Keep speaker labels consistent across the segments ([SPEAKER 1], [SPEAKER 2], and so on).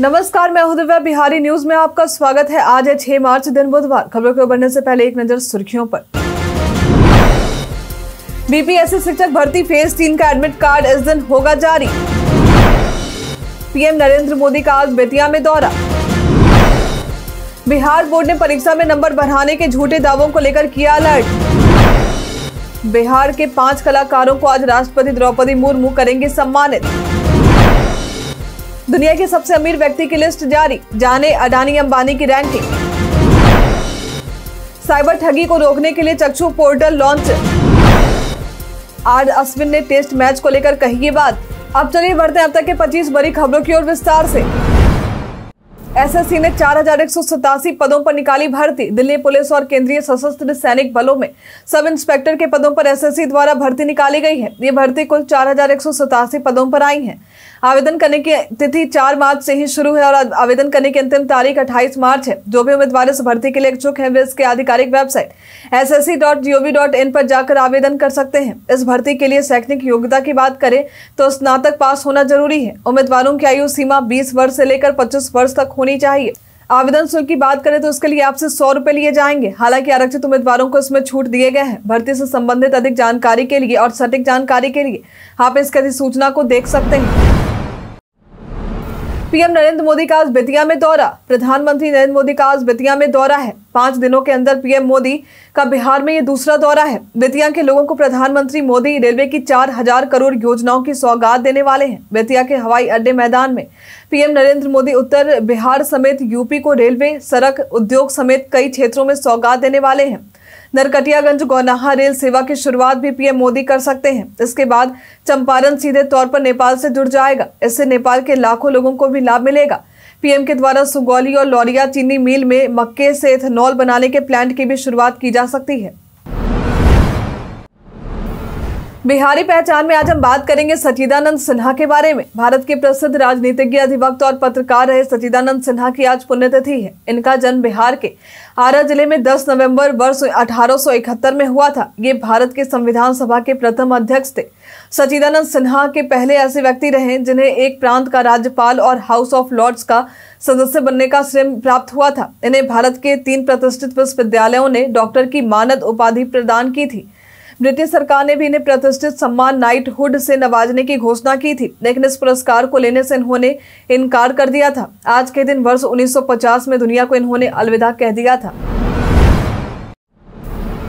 [SPEAKER 1] नमस्कार मैं दिव्या बिहारी न्यूज में आपका स्वागत है आज है 6 मार्च दिन बुधवार खबरों के बढ़ने से पहले एक नजर सुर्खियों पर बीपीएससी शिक्षक भर्ती फेज तीन का एडमिट कार्ड इस दिन होगा जारी पीएम नरेंद्र मोदी का आज बेतिया में दौरा बिहार बोर्ड ने परीक्षा में नंबर बढ़ाने के झूठे दावों को लेकर किया अलर्ट बिहार के पांच कलाकारों को आज राष्ट्रपति द्रौपदी मुर्मू करेंगे सम्मानित दुनिया के सबसे अमीर व्यक्ति की लिस्ट जारी जाने अडानी अंबानी की रैंकिंग साइबर ठगी को रोकने के लिए चक्षु पोर्टल लॉन्च आज अश्विन ने टेस्ट मैच को लेकर कही ये बात अब चलिए बढ़ते हैं अब तक के 25 बड़ी खबरों की ओर विस्तार से एसएससी ने चार पदों पर निकाली भर्ती दिल्ली पुलिस और केंद्रीय सशस्त्र सैनिक बलों में सब इंस्पेक्टर के पदों पर एसएससी द्वारा भर्ती निकाली गई है ये भर्ती कुल चार पदों पर आई है आवेदन करने की तिथि चार मार्च से ही शुरू है और आवेदन करने की अंतिम तारीख अट्ठाईस मार्च है जो भी उम्मीदवार इस भर्ती के लिए इच्छुक है वे इसके आधिकारिक website S S C dot G O V in पर जाकर आवेदन कर सकते हैं इस भर्ती के लिए शैक्षणिक योग्यता की बात करें तो स्नातक पास होना जरूरी है उम्मीदवारों की आयु सीमा बीस वर्ष से लेकर पच्चीस वर्ष तक होनी चाहिए आवेदन शुल्क की बात करें तो इसके लिए आपसे सौ रुपए लिए जाएंगे हालांकि आरक्षित उम्मीदवारों को इसमें छूट दिए गए हैं भर्ती से संबंधित अधिक जानकारी के लिए और सटीक जानकारी के लिए आप इसकी अधिसूचना को देख सकते हैं पीएम नरेंद्र मोदी का आज बेतिया में दौरा प्रधानमंत्री नरेंद्र मोदी का आज बेतिया में दौरा है पांच दिनों के अंदर पीएम मोदी का बिहार में ये दूसरा दौरा है बेतिया के लोगों को प्रधानमंत्री मोदी रेलवे की चार हजार करोड़ योजनाओं की सौगात देने वाले हैं बेतिया के हवाई अड्डे मैदान में पीएम नरेंद्र मोदी उत्तर बिहार समेत यूपी को रेलवे सड़क उद्योग समेत कई क्षेत्रों में सौगात देने वाले हैं नरकटियागंज गौनाहा रेल सेवा की शुरुआत भी पीएम मोदी कर सकते हैं इसके बाद चंपारण सीधे तौर पर नेपाल से जुड़ जाएगा इससे नेपाल के लाखों लोगों को भी लाभ मिलेगा पीएम के द्वारा सुगौली और लौरिया चीनी मिल में मक्के से एथेनॉल बनाने के प्लांट की भी शुरुआत की जा सकती है बिहारी पहचान में आज हम बात करेंगे सचिदानंद सिन्हा के बारे में भारत के प्रसिद्ध राजनीतिज्ञ अधिवक्त और पत्रकार रहे सचिदानंद सिन्हा की आज पुण्यतिथि है इनका जन्म बिहार के आरा जिले में 10 नवंबर वर्ष 1871 में हुआ था ये भारत के संविधान सभा के प्रथम अध्यक्ष थे सचिदानंद सिन्हा के पहले ऐसे व्यक्ति रहे जिन्हें एक प्रांत का राज्यपाल और हाउस ऑफ लॉर्ड्स का सदस्य बनने का श्रेय प्राप्त हुआ था इन्हें भारत के तीन प्रतिष्ठित विश्वविद्यालयों ने डॉक्टर की मानद उपाधि प्रदान की थी ब्रिटिश सरकार ने भी इन्हें प्रतिष्ठित सम्मान नाइटहुड से नवाजने की घोषणा की थी लेकिन इस पुरस्कार को लेने से इन्होंने इनकार कर दिया था आज के दिन वर्ष 1950 में दुनिया को इन्होंने अलविदा कह दिया था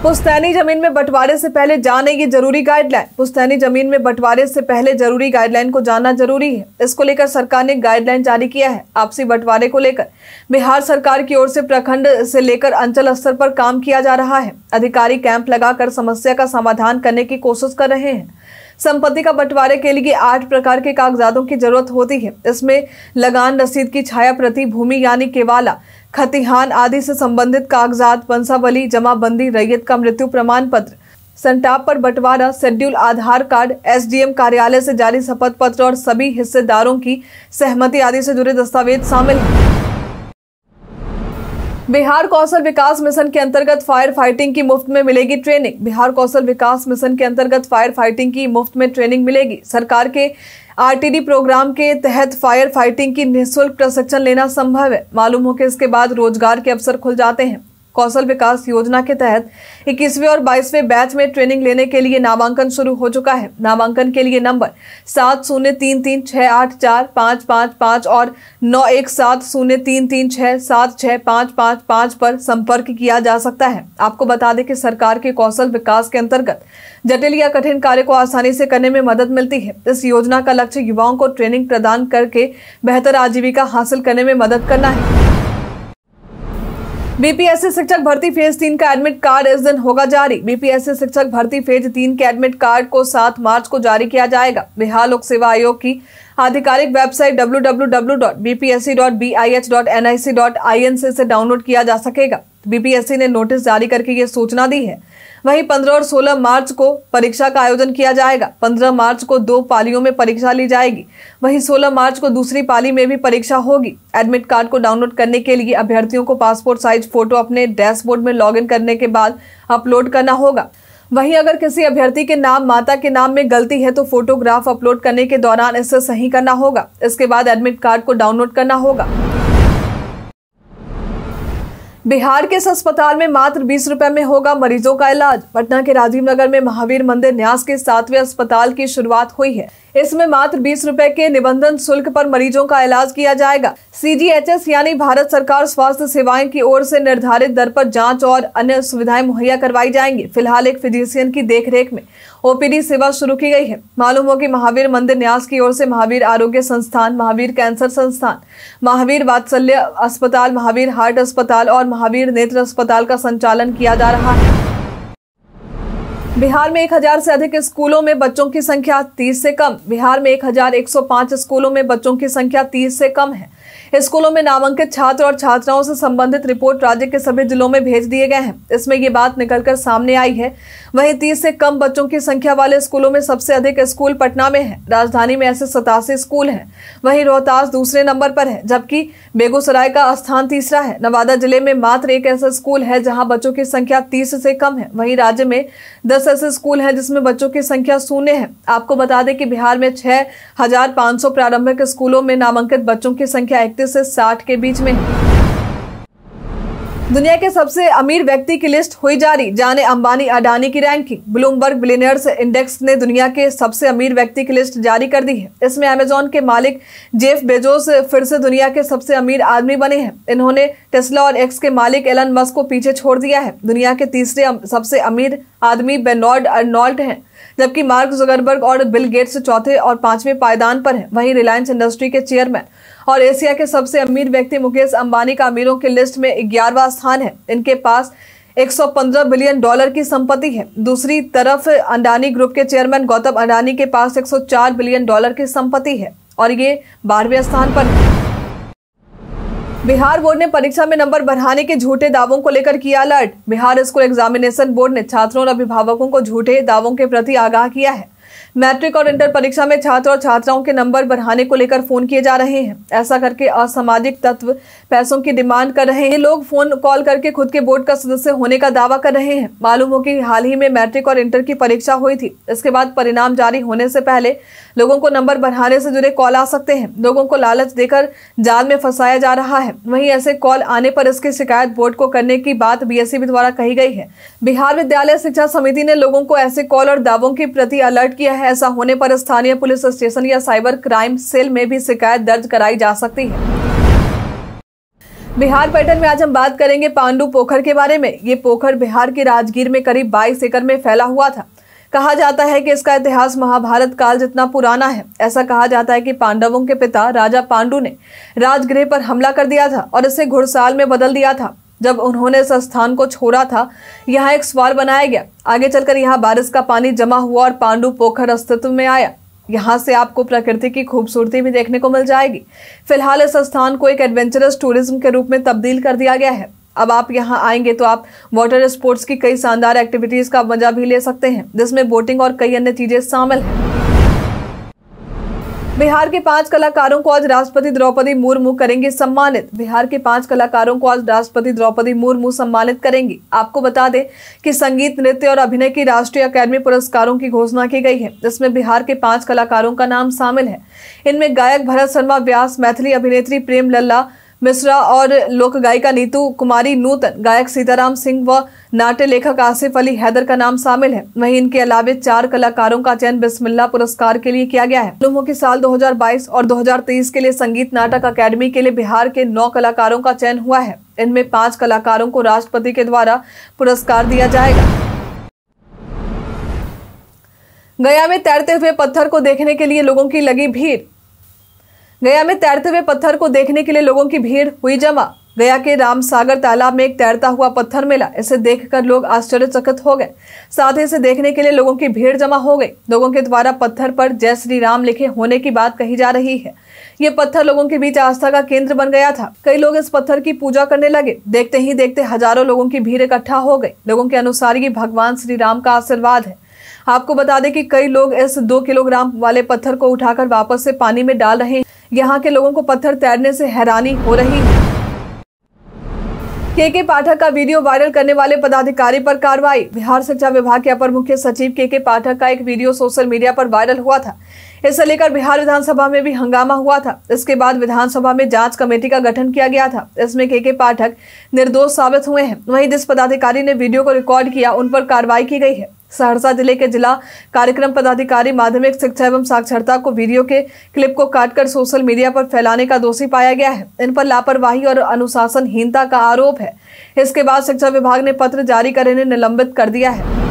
[SPEAKER 1] पुस्तैनी जमीन में बंटवारे से पहले जाने ये जरूरी गाइडलाइन पुस्तैनी जमीन में बंटवारे से पहले जरूरी गाइडलाइन को जानना जरूरी है इसको लेकर सरकार ने गाइडलाइन जारी किया है आपसी बंटवारे को लेकर बिहार सरकार की ओर से प्रखंड से लेकर अंचल स्तर पर काम किया जा रहा है अधिकारी कैंप लगाकर समस्या का समाधान करने की कोशिश कर रहे हैं संपत्ति का बंटवारे के लिए आठ प्रकार के कागजातों की जरूरत होती है इसमें लगान रसीद की छाया प्रति भूमि यानी केवाला खतिहान आदि से संबंधित कागजात वंशावली जमाबंदी रैयत का मृत्यु प्रमाण पत्र संताप पर बंटवारा शेड्यूल आधार कार्ड एसडीएम कार्यालय से जारी शपथ पत्र और सभी हिस्सेदारों की सहमति आदि से जुड़े दस्तावेज शामिल हैं बिहार कौशल विकास मिशन के अंतर्गत फायर फाइटिंग की मुफ्त में मिलेगी ट्रेनिंग बिहार कौशल विकास मिशन के अंतर्गत फायर फाइटिंग की मुफ्त में ट्रेनिंग मिलेगी सरकार के आरटीडी प्रोग्राम के तहत फायर फाइटिंग की निःशुल्क प्रशिक्षण लेना संभव है मालूम हो कि इसके बाद रोजगार के अवसर खुल जाते हैं कौशल विकास योजना के तहत 21वें और 22वें बैच में ट्रेनिंग लेने के लिए नामांकन शुरू हो चुका है नामांकन के लिए नंबर सात शून्य तीन तीन छः आठ चार पाँच पाँच पाँच और नौ एक सात शून्य तीन तीन छः सात छः पाँच पाँच पाँच पर संपर्क किया जा सकता है आपको बता दें कि सरकार के कौशल विकास के अंतर्गत जटिल या कठिन कार्य को आसानी से करने में मदद मिलती है इस योजना का लक्ष्य युवाओं को ट्रेनिंग प्रदान करके बेहतर आजीविका हासिल करने में मदद करना है बीपीएससी शिक्षक भर्ती फेज तीन का एडमिट कार्ड इस दिन होगा जारी बीपीएससी शिक्षक भर्ती फेज तीन के एडमिट कार्ड को सात मार्च को जारी किया जाएगा बिहार लोक सेवा आयोग की आधिकारिक वेबसाइट डब्ल्यू से डाउनलोड किया जा सकेगा बीपीएससी ने नोटिस जारी करके ये सूचना दी है वहीं 15 और 16 मार्च को परीक्षा का आयोजन किया जाएगा 15 मार्च को दो पालियों में परीक्षा ली जाएगी वहीं 16 मार्च को दूसरी पाली में भी परीक्षा होगी एडमिट कार्ड को डाउनलोड करने के लिए अभ्यर्थियों को पासपोर्ट साइज फोटो अपने डैशबोर्ड में लॉग करने के बाद अपलोड करना होगा वहीं अगर किसी अभ्यर्थी के नाम माता के नाम में गलती है तो फोटोग्राफ अपलोड करने के दौरान इसे सही करना होगा इसके बाद एडमिट कार्ड को डाउनलोड करना होगा बिहार के इस अस्पताल में मात्र बीस रुपए में होगा मरीजों का इलाज पटना के राजीव नगर में महावीर मंदिर न्यास के सातवें अस्पताल की शुरुआत हुई है इसमें मात्र बीस रुपए के निबंधन शुल्क पर मरीजों का इलाज किया जाएगा सीजीएचएस यानी भारत सरकार स्वास्थ्य सेवाएं की ओर से निर्धारित दर पर जांच और अन्य सुविधाएं मुहैया करवाई जाएंगी फिलहाल एक फिजिशियन की देखरेख में ओपीडी सेवा शुरू की गई है मालूम हो कि महावीर मंदिर न्यास की ओर से महावीर आरोग्य संस्थान महावीर कैंसर संस्थान महावीर वात्सल्य अस्पताल महावीर हार्ट अस्पताल और महावीर नेत्र अस्पताल का संचालन किया जा रहा है बिहार में 1000 से अधिक स्कूलों में बच्चों की संख्या 30 से कम बिहार में 1105 स्कूलों में बच्चों की संख्या 30 से कम है स्कूलों में नामांकित छात्र और छात्राओं से संबंधित रिपोर्ट राज्य के सभी जिलों में भेज दिए गए हैं इसमें ये बात निकलकर सामने आई है वहीं तीस से कम बच्चों की संख्या वाले स्कूलों में सबसे अधिक स्कूल पटना में है राजधानी में ऐसे सतासी स्कूल हैं वहीं रोहतास दूसरे नंबर पर है जबकि बेगूसराय का स्थान तीसरा है नवादा जिले में मात्र एक ऐसा स्कूल है जहाँ बच्चों की संख्या तीस से कम है वहीं राज्य में दस ऐसे स्कूल हैं जिसमें बच्चों की संख्या शून्य है आपको बता दें कि बिहार में छह प्रारंभिक स्कूलों में नामांकित बच्चों की संख्या इकतीस इकतीस से साठ के बीच में दुनिया के सबसे अमीर व्यक्ति की लिस्ट हुई जारी जाने अंबानी अडानी की रैंकिंग ब्लूमबर्ग बिलियनर्स इंडेक्स ने दुनिया के सबसे अमीर व्यक्ति की लिस्ट जारी कर दी है इसमें अमेजोन के मालिक जेफ बेजोस फिर से दुनिया के सबसे अमीर आदमी बने हैं इन्होंने टेस्ला और एक्स के मालिक एलन मस्क को पीछे छोड़ दिया है दुनिया के तीसरे सबसे अमीर आदमी बेनॉर्ड अर्नॉल्ट हैं जबकि मार्क जुगरबर्ग और बिल गेट्स चौथे और पांचवें पायदान पर हैं वहीं रिलायंस इंडस्ट्री के चेयरमैन और एशिया के सबसे अमीर व्यक्ति मुकेश अंबानी का अमीरों की लिस्ट में ग्यारहवा स्थान है इनके पास 115 बिलियन डॉलर की संपत्ति है दूसरी तरफ अंडानी ग्रुप के चेयरमैन गौतम अंडानी के पास 104 बिलियन डॉलर की संपत्ति है और ये बारहवें स्थान पर है बिहार बोर्ड ने परीक्षा में नंबर बढ़ाने के झूठे दावों को लेकर किया alert Bihar school examination board ने छात्रों और अभिभावकों को झूठे दावों के प्रति आगाह किया है मैट्रिक और इंटर परीक्षा में छात्र और छात्राओं के नंबर बढ़ाने को लेकर फोन किए जा रहे हैं ऐसा करके असामाजिक तत्व पैसों की डिमांड कर रहे हैं लोग फोन कॉल करके खुद के बोर्ड का सदस्य होने का दावा कर रहे हैं मालूम हो कि हाल ही में मैट्रिक और इंटर की परीक्षा हुई थी इसके बाद परिणाम जारी होने से पहले लोगों को नंबर बढ़ाने से जुड़े कॉल आ सकते हैं लोगों को लालच देकर जाल में फंसाया जा रहा है वहीं ऐसे कॉल आने पर इसकी शिकायत बोर्ड को करने की बात बी द्वारा कही गई है बिहार विद्यालय शिक्षा समिति ने लोगों को ऐसे कॉल और दावों के प्रति अलर्ट किया है है ऐसा होने पर स्थानीय पुलिस स्टेशन या साइबर क्राइम सेल में भी शिकायत दर्ज कराई जा सकती है बिहार पैटर्न में आज हम बात करेंगे पांडू पोखर के बारे में ये पोखर बिहार के राजगीर में करीब बाईस एकड़ में फैला हुआ था कहा जाता है कि इसका इतिहास महाभारत काल जितना पुराना है ऐसा कहा जाता है कि पांडवों के पिता राजा पांडु ने राजगृह पर हमला कर दिया था और इसे घुड़साल में बदल दिया था जब उन्होंने इस स्थान को छोड़ा था यहाँ एक स्वार बनाया गया आगे चलकर यहाँ बारिश का पानी जमा हुआ और पांडु पोखर अस्तित्व में आया यहाँ से आपको प्रकृति की खूबसूरती भी देखने को मिल जाएगी फिलहाल इस स्थान को एक एडवेंचरस टूरिज्म के रूप में तब्दील कर दिया गया है अब आप यहाँ आएंगे तो आप वाटर स्पोर्ट्स की कई शानदार एक्टिविटीज़ का मजा भी ले सकते हैं जिसमें बोटिंग और कई अन्य चीज़ें शामिल हैं बिहार के पांच कलाकारों को आज राष्ट्रपति द्रौपदी मुर्मू करेंगे सम्मानित बिहार के पांच कलाकारों को आज राष्ट्रपति द्रौपदी मुर्मू सम्मानित करेंगी आपको बता दें कि संगीत नृत्य और अभिनय की राष्ट्रीय अकेडमी पुरस्कारों की घोषणा की गई है जिसमें बिहार के पांच कलाकारों का नाम शामिल है इनमें गायक भरत शर्मा व्यास मैथिली अभिनेत्री प्रेम लल्ला मिश्रा और लोक गायिका नीतू कुमारी नूतन गायक सीताराम सिंह व नाट्य लेखक आसिफ अली हैदर का नाम शामिल है वहीं इनके अलावे चार कलाकारों का चयन बिस्मिल्ला पुरस्कार के लिए किया गया है फिल्मों के साल 2022 और 2023 के लिए संगीत नाटक अकेडमी के लिए बिहार के नौ कलाकारों का चयन हुआ है इनमें पांच कलाकारों को राष्ट्रपति के द्वारा पुरस्कार दिया जाएगा गया में तैरते हुए पत्थर को देखने के लिए लोगों की लगी भीड़ गया में तैरते हुए पत्थर को देखने के लिए लोगों की भीड़ हुई जमा गया के राम सागर तालाब में एक तैरता हुआ पत्थर मिला इसे देखकर लोग आश्चर्यचकित हो गए साथ ही इसे देखने के लिए लोगों की भीड़ जमा हो गई लोगों के द्वारा पत्थर पर जय श्री राम लिखे होने की बात कही जा रही है ये पत्थर लोगों के बीच आस्था का केंद्र बन गया था कई लोग इस पत्थर की पूजा करने लगे देखते ही देखते हजारों लोगों की भीड़ इकट्ठा हो गई लोगों के अनुसार ये भगवान श्री राम का आशीर्वाद है आपको बता दें कि कई लोग इस दो किलोग्राम वाले पत्थर को उठाकर वापस से पानी में डाल रहे हैं यहाँ के लोगों को पत्थर तैरने से हैरानी हो रही है के के पाठक का वीडियो वायरल करने वाले पदाधिकारी पर कार्रवाई बिहार शिक्षा विभाग के अपर मुख्य सचिव के के पाठक का एक वीडियो सोशल मीडिया पर वायरल हुआ था इसे लेकर बिहार विधानसभा में भी हंगामा हुआ था इसके बाद विधानसभा में जांच कमेटी का गठन किया गया था इसमें के के पाठक निर्दोष साबित हुए हैं वहीं जिस पदाधिकारी ने वीडियो को रिकॉर्ड किया उन पर कार्रवाई की गई है सहरसा जिले के जिला कार्यक्रम पदाधिकारी माध्यमिक शिक्षा एवं साक्षरता को वीडियो के क्लिप को काटकर सोशल मीडिया पर फैलाने का दोषी पाया गया है इन पर लापरवाही और अनुशासनहीनता का आरोप है इसके बाद शिक्षा विभाग ने पत्र जारी कर इन्हें निलंबित कर दिया है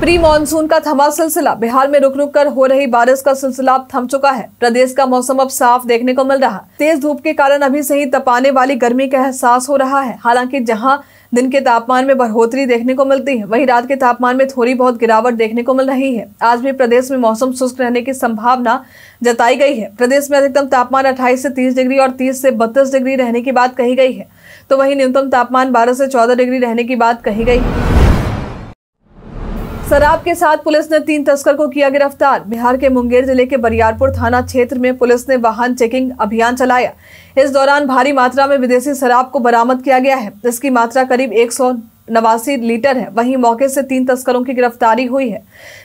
[SPEAKER 1] प्री मानसून का थमा सिलसिला बिहार में रुक रुक कर हो रही बारिश का सिलसिला अब थम चुका है प्रदेश का मौसम अब साफ देखने को मिल रहा तेज धूप के कारण अभी से ही तपाने वाली गर्मी का एहसास हो रहा है हालांकि जहां दिन के तापमान में बढ़ोतरी देखने को मिलती है वहीं रात के तापमान में थोड़ी बहुत गिरावट देखने को मिल रही है आज भी प्रदेश में मौसम शुष्क रहने की संभावना जताई गई है प्रदेश में अधिकतम तापमान अट्ठाईस से तीस डिग्री और तीस से बत्तीस डिग्री रहने की बात कही गई है तो वहीं न्यूनतम तापमान बारह से चौदह डिग्री रहने की बात कही गई है शराब के साथ पुलिस ने तीन तस्कर को किया गिरफ्तार बिहार के मुंगेर जिले के बरियारपुर थाना क्षेत्र में पुलिस ने वाहन चेकिंग अभियान चलाया इस दौरान भारी मात्रा में विदेशी शराब को बरामद किया गया है इसकी मात्रा करीब एक नवासी लीटर है वहीं मौके से तीन तस्करों की गिरफ्तारी हुई है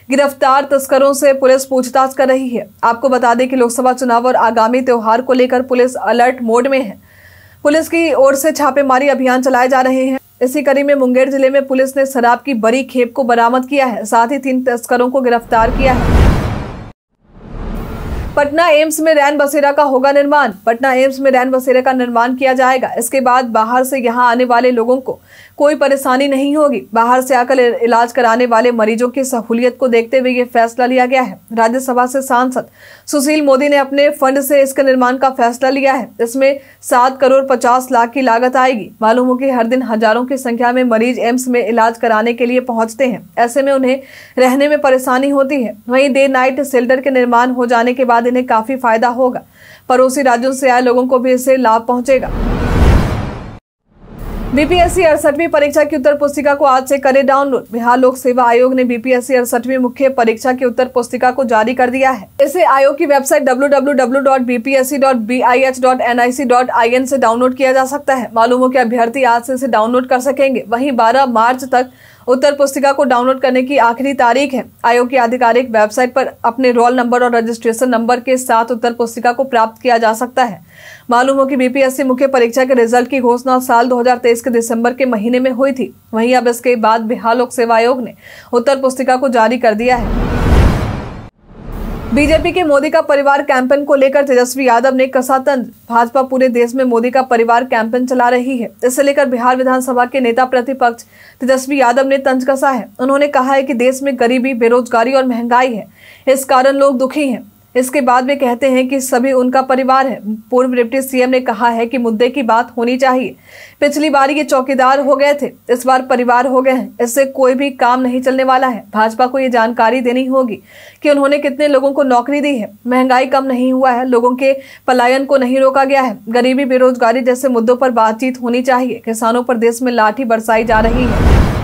[SPEAKER 1] गिरफ्तार तस्करों से पुलिस पूछताछ कर रही है आपको बता दें कि लोकसभा चुनाव और आगामी त्यौहार को लेकर पुलिस अलर्ट मोड में है पुलिस की ओर से छापेमारी अभियान चलाए जा रहे हैं इसी कड़ी में मुंगेर जिले में पुलिस ने शराब की बड़ी खेप को बरामद किया है साथ ही तीन तस्करों को गिरफ्तार किया है पटना एम्स में रैन बसेरा का होगा निर्माण पटना एम्स में रैन बसेरा का निर्माण किया जाएगा इसके बाद बाहर से यहां आने वाले लोगों को कोई परेशानी नहीं होगी बाहर से आकर इलाज कराने वाले मरीजों की सहूलियत को देखते हुए ये फैसला लिया गया है राज्यसभा से सांसद सुशील मोदी ने अपने फंड से इसके निर्माण का फैसला लिया है इसमें सात करोड़ पचास लाख की लागत आएगी मालूम हो कि हर दिन हजारों की संख्या में मरीज एम्स में इलाज कराने के लिए पहुंचते हैं ऐसे में उन्हें रहने में परेशानी होती है वहीं डे नाइट सेल्टर के निर्माण हो जाने के बाद इन्हें काफी फायदा होगा पड़ोसी राज्यों से आए लोगों को भी इससे लाभ पहुंचेगा बीपीएससी अड़सठवीं परीक्षा की उत्तर पुस्तिका को आज से करे डाउनलोड बिहार लोक सेवा आयोग ने बीपीएससी अड़सठवीं मुख्य परीक्षा की उत्तर पुस्तिका को जारी कर दिया है इसे आयोग की वेबसाइट www.bpsc.bih.nic.in से डाउनलोड किया जा सकता है मालूम हो कि अभ्यर्थी आज से इसे डाउनलोड कर सकेंगे वहीं 12 मार्च तक उत्तर पुस्तिका को डाउनलोड करने की आखिरी तारीख है आयोग की आधिकारिक वेबसाइट पर अपने रोल नंबर और रजिस्ट्रेशन नंबर के साथ उत्तर पुस्तिका को प्राप्त किया जा सकता है मालूम हो कि बीपीएससी मुख्य परीक्षा के रिजल्ट की घोषणा साल 2023 के दिसंबर के महीने में हुई थी वहीं अब इसके बाद बिहार लोक सेवा आयोग ने उत्तर पुस्तिका को जारी कर दिया है बीजेपी के मोदी का परिवार कैंपेन को लेकर तेजस्वी यादव ने कसा तंज भाजपा पूरे देश में मोदी का परिवार कैंपेन चला रही है इसे लेकर बिहार विधानसभा के नेता प्रतिपक्ष तेजस्वी यादव ने तंज कसा है उन्होंने कहा है कि देश में गरीबी बेरोजगारी और महंगाई है इस कारण लोग दुखी हैं इसके बाद वे कहते हैं कि सभी उनका परिवार है पूर्व डिप्टी सीएम ने कहा है कि मुद्दे की बात होनी चाहिए पिछली बार ये चौकीदार हो गए थे इस बार परिवार हो गए हैं इससे कोई भी काम नहीं चलने वाला है भाजपा को ये जानकारी देनी होगी कि उन्होंने कितने लोगों को नौकरी दी है महंगाई कम नहीं हुआ है लोगों के पलायन को नहीं रोका गया है गरीबी बेरोजगारी जैसे मुद्दों पर बातचीत होनी चाहिए किसानों पर देश में लाठी बरसाई जा रही है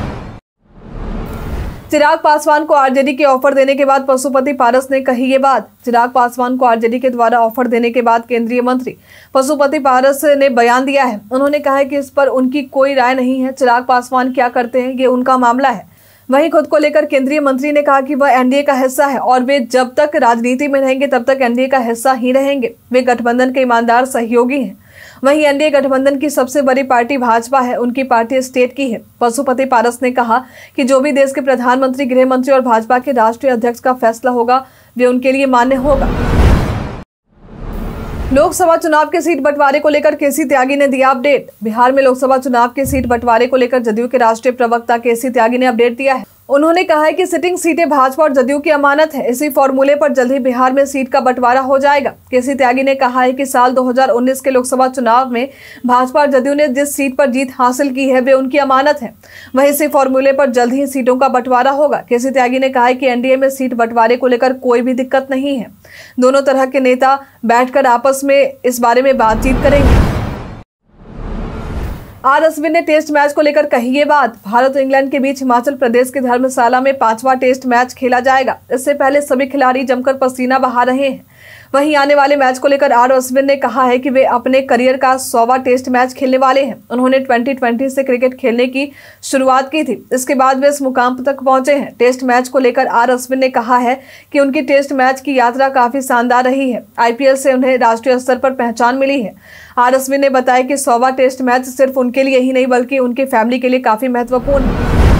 [SPEAKER 1] चिराग पासवान को आरजेडी के ऑफर देने के बाद पशुपति पारस ने कही ये बात चिराग पासवान को आरजेडी के द्वारा ऑफर देने के बाद केंद्रीय मंत्री पशुपति पारस ने बयान दिया है उन्होंने कहा है कि इस पर उनकी कोई राय नहीं है चिराग पासवान क्या करते हैं ये उनका मामला है वहीं खुद को लेकर केंद्रीय मंत्री ने कहा कि वह एनडीए का हिस्सा है और वे जब तक राजनीति में रहेंगे तब तक एनडीए का हिस्सा ही रहेंगे वे गठबंधन के ईमानदार सहयोगी हैं वहीं एनडीए गठबंधन की सबसे बड़ी पार्टी भाजपा है उनकी पार्टी स्टेट की है पशुपति पारस ने कहा कि जो भी देश के प्रधानमंत्री गृह मंत्री और भाजपा के राष्ट्रीय अध्यक्ष का फैसला होगा वे उनके लिए मान्य होगा लोकसभा चुनाव के सीट बंटवारे को लेकर केसी त्यागी ने दिया अपडेट बिहार में लोकसभा चुनाव के सीट बंटवारे को लेकर जदयू के राष्ट्रीय प्रवक्ता केसी त्यागी ने अपडेट दिया है उन्होंने कहा है कि सिटिंग सीटें भाजपा और जदयू की अमानत है इसी फॉर्मूले पर जल्द ही बिहार में सीट का बंटवारा हो जाएगा केसी त्यागी ने कहा है कि साल 2019 के लोकसभा चुनाव में भाजपा और जदयू ने जिस सीट पर जीत हासिल की है वे उनकी अमानत है वहीं इसी फॉर्मूले पर जल्द ही सीटों का बंटवारा होगा के त्यागी ने कहा है कि एनडीए में सीट बंटवारे को लेकर कोई भी दिक्कत नहीं है दोनों तरह के नेता बैठकर आपस में इस बारे में बातचीत करेंगे आज अश्विन ने टेस्ट मैच को लेकर कही ये बात भारत और इंग्लैंड के बीच हिमाचल प्रदेश के धर्मशाला में पांचवा टेस्ट मैच खेला जाएगा इससे पहले सभी खिलाड़ी जमकर पसीना बहा रहे हैं वहीं आने वाले मैच को लेकर आर अश्विन ने कहा है कि वे अपने करियर का सौवा टेस्ट मैच खेलने वाले हैं उन्होंने ट्वेंटी से क्रिकेट खेलने की शुरुआत की थी इसके बाद वे इस मुकाम तक पहुंचे हैं टेस्ट मैच को लेकर आर अश्विन ने कहा है कि उनकी टेस्ट मैच की यात्रा काफी शानदार रही है आईपीएल से उन्हें राष्ट्रीय स्तर पर पहचान मिली है आर अश्विन ने बताया कि सौवा टेस्ट मैच सिर्फ उनके लिए ही नहीं बल्कि उनकी फैमिली के लिए काफी महत्वपूर्ण है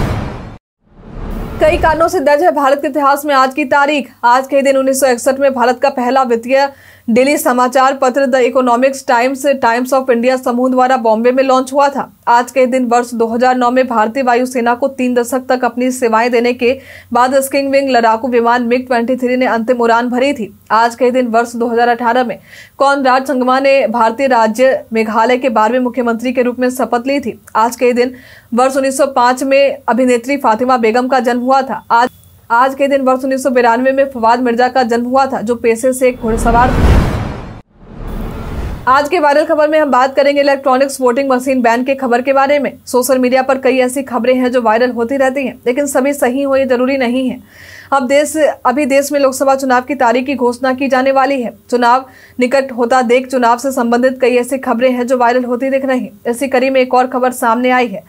[SPEAKER 1] कई कारणों से दर्ज है भारत के इतिहास में आज की तारीख आज के दिन उन्नीस में भारत का पहला वित्तीय डेली समाचार पत्र the economics times times of India समूह द्वारा बॉम्बे में लॉन्च हुआ था आज के दिन वर्ष 2009 में भारतीय वायुसेना को तीन दशक तक अपनी सेवाएं देने के बाद स्किंग विंग लड़ाकू विमान मिग 23 ने अंतिम उड़ान भरी थी आज के दिन वर्ष 2018 में कौन राज संगमा ने भारतीय राज्य मेघालय के बारहवें मुख्यमंत्री के रूप में शपथ ली थी आज के दिन वर्ष उन्नीस में अभिनेत्री फातिमा बेगम का जन्म हुआ था आज आज के दिन वर्ष उन्नीस में फवाद मिर्जा का जन्म हुआ था जो पेशे से घुड़सवार आज के वायरल खबर में हम बात करेंगे इलेक्ट्रॉनिक्स वोटिंग मशीन बैन के खबर के बारे में सोशल मीडिया पर कई ऐसी खबरें हैं जो वायरल होती रहती हैं लेकिन सभी सही हो ये जरूरी नहीं है अब देश अभी देश में लोकसभा चुनाव की तारीख की घोषणा की जाने वाली है चुनाव निकट होता देख चुनाव से संबंधित कई ऐसी खबरें हैं जो वायरल होती दिख रही इसी कड़ी में एक और खबर सामने आई है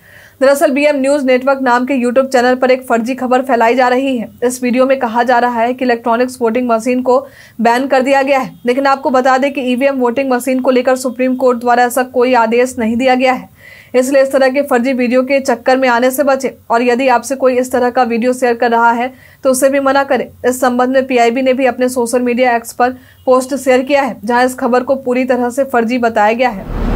[SPEAKER 1] दरअसल बीएम न्यूज नेटवर्क नाम के यूट्यूब चैनल पर एक फर्जी खबर फैलाई जा रही है इस वीडियो में कहा जा रहा है कि इलेक्ट्रॉनिक्स वोटिंग मशीन को बैन कर दिया गया है लेकिन आपको बता दें कि ईवीएम वोटिंग मशीन को लेकर सुप्रीम कोर्ट द्वारा ऐसा कोई आदेश नहीं दिया गया है इसलिए इस तरह के फर्जी वीडियो के चक्कर में आने से बचे और यदि आपसे कोई इस तरह का वीडियो शेयर कर रहा है तो उसे भी मना करें इस संबंध में पीआईबी ने भी अपने सोशल मीडिया एक्स पर पोस्ट शेयर किया है जहां इस खबर को पूरी तरह से फर्जी बताया गया है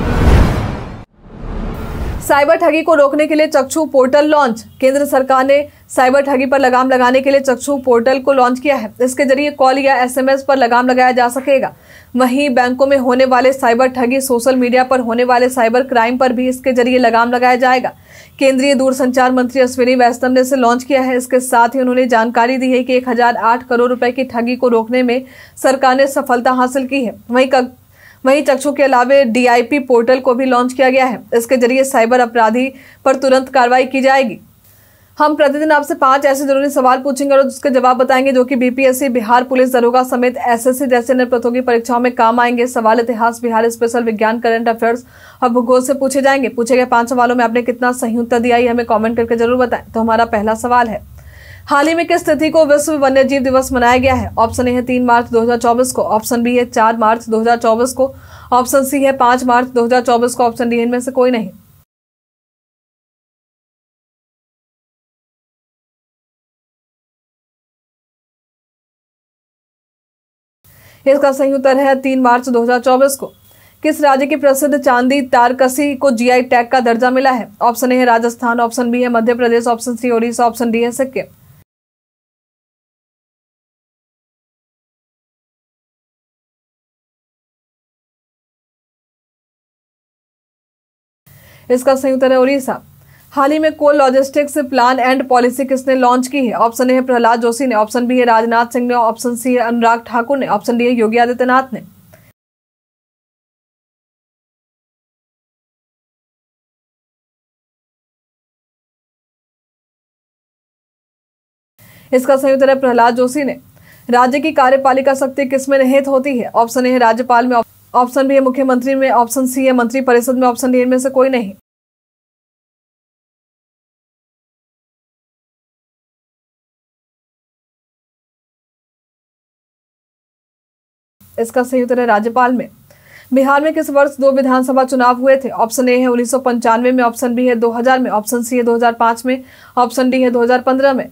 [SPEAKER 1] साइबर ठगी को रोकने के लिए चक्षु पोर्टल लॉन्च केंद्र सरकार ने साइबर ठगी पर लगाम लगाने के लिए चक्षु पोर्टल को लॉन्च किया है इसके जरिए कॉल या एसएमएस पर लगाम लगाया जा सकेगा वहीं बैंकों में होने वाले साइबर ठगी सोशल मीडिया पर होने वाले साइबर क्राइम पर भी इसके जरिए लगाम लगाया जाएगा केंद्रीय दूरसंचार मंत्री अश्विनी वैष्णव ने इसे लॉन्च किया है इसके साथ ही उन्होंने जानकारी दी है कि एक करोड़ रुपए की ठगी को रोकने में सरकार ने सफलता हासिल की है वहीं वहीं चक्षु के अलावे डीआईपी पोर्टल को भी लॉन्च किया गया है इसके जरिए साइबर अपराधी पर तुरंत कार्रवाई की जाएगी हम प्रतिदिन आपसे पांच ऐसे जरूरी सवाल पूछेंगे और उसके जवाब बताएंगे जो कि बीपीएससी बिहार पुलिस दरोगा समेत एसएससी जैसे अन्य प्रतियोगी परीक्षाओं में काम आएंगे सवाल इतिहास बिहार स्पेशल विज्ञान करंट अफेयर्स और भूगोल से पूछे जाएंगे पूछे गए पांच सवालों में आपने कितना सही उत्तर दिया ये हमें कॉमेंट करके जरूर बताएं तो हमारा पहला सवाल है हाल ही में किस तिथि को विश्व वन्य जीव दिवस मनाया गया है ऑप्शन ए है तीन मार्च 2024 को ऑप्शन बी है चार मार्च 2024 को ऑप्शन सी है पांच मार्च 2024 को ऑप्शन डी इनमें से कोई नहीं इसका सही उत्तर है तीन मार्च 2024 को किस राज्य की प्रसिद्ध चांदी तारकसी को जीआई टैग का दर्जा मिला है ऑप्शन ए है राजस्थान ऑप्शन बी है Madhya Pradesh option C Odisha option D है सिक्किम इसका संयुक्त है उड़ीसा हाल ही में coal logistics plan and policy किसने लॉन्च की है ऑप्शन ए है प्रहलाद जोशी ने ऑप्शन बी है राजनाथ सिंह ने ऑप्शन सी है अनुराग ठाकुर ने ऑप्शन डी है योगी आदित्यनाथ ने इसका संयुक्त है प्रहलाद जोशी ने राज्य की कार्यपालिका शक्ति किसमें निहित होती है ऑप्शन ए है राज्यपाल में ऑप्शन बी है मुख्यमंत्री में ऑप्शन सी है मंत्री परिषद में ऑप्शन डी इनमें से कोई नहीं इसका सही उत्तर है राज्यपाल में बिहार में किस वर्ष दो विधानसभा चुनाव हुए थे ऑप्शन ए है उन्नीस में ऑप्शन बी है 2000 में ऑप्शन सी है 2005 में ऑप्शन डी है 2015 में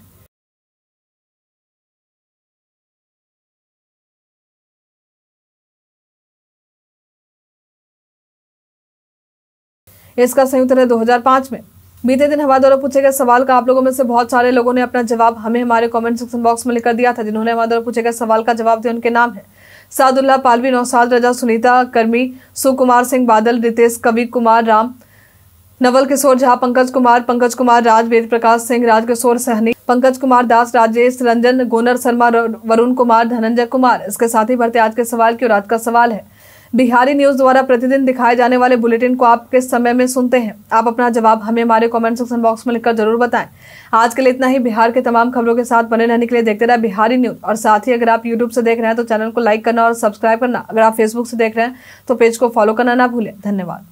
[SPEAKER 1] इसका संयुक्त है 2005 में बीते दिन हमारे द्वारा पूछे गए सवाल का आप लोगों में से बहुत सारे लोगों ने अपना जवाब हमें हमारे कमेंट सेक्शन बॉक्स में लिखकर दिया था जिन्होंने हमारे द्वारा पूछे गए सवाल का जवाब दिया उनके नाम है सादुल्ला पालवी नौसाद रजा सुनीता कर्मी सुकुमार सिंह बादल रितेश कवि कुमार राम नवल किशोर झा पंकज कुमार पंकज कुमार राज वेद प्रकाश सिंह राजकिशोर सहनी पंकज कुमार दास राजेश रंजन गोनर शर्मा वरुण कुमार धनंजय कुमार इसके साथ ही भरते आज के सवाल की और आज का सवाल है बिहारी न्यूज द्वारा प्रतिदिन दिखाए जाने वाले बुलेटिन को आप किस समय में सुनते हैं आप अपना जवाब हमें हमारे कमेंट सेक्शन बॉक्स में लिखकर जरूर बताएं आज के लिए इतना ही बिहार के तमाम खबरों के साथ बने रहने के लिए देखते रहे बिहारी न्यूज और साथ ही अगर आप यूट्यूब से देख रहे हैं तो चैनल को लाइक करना और सब्सक्राइब करना अगर आप फेसबुक से देख रहे हैं तो पेज को फॉलो करना ना भूलें धन्यवाद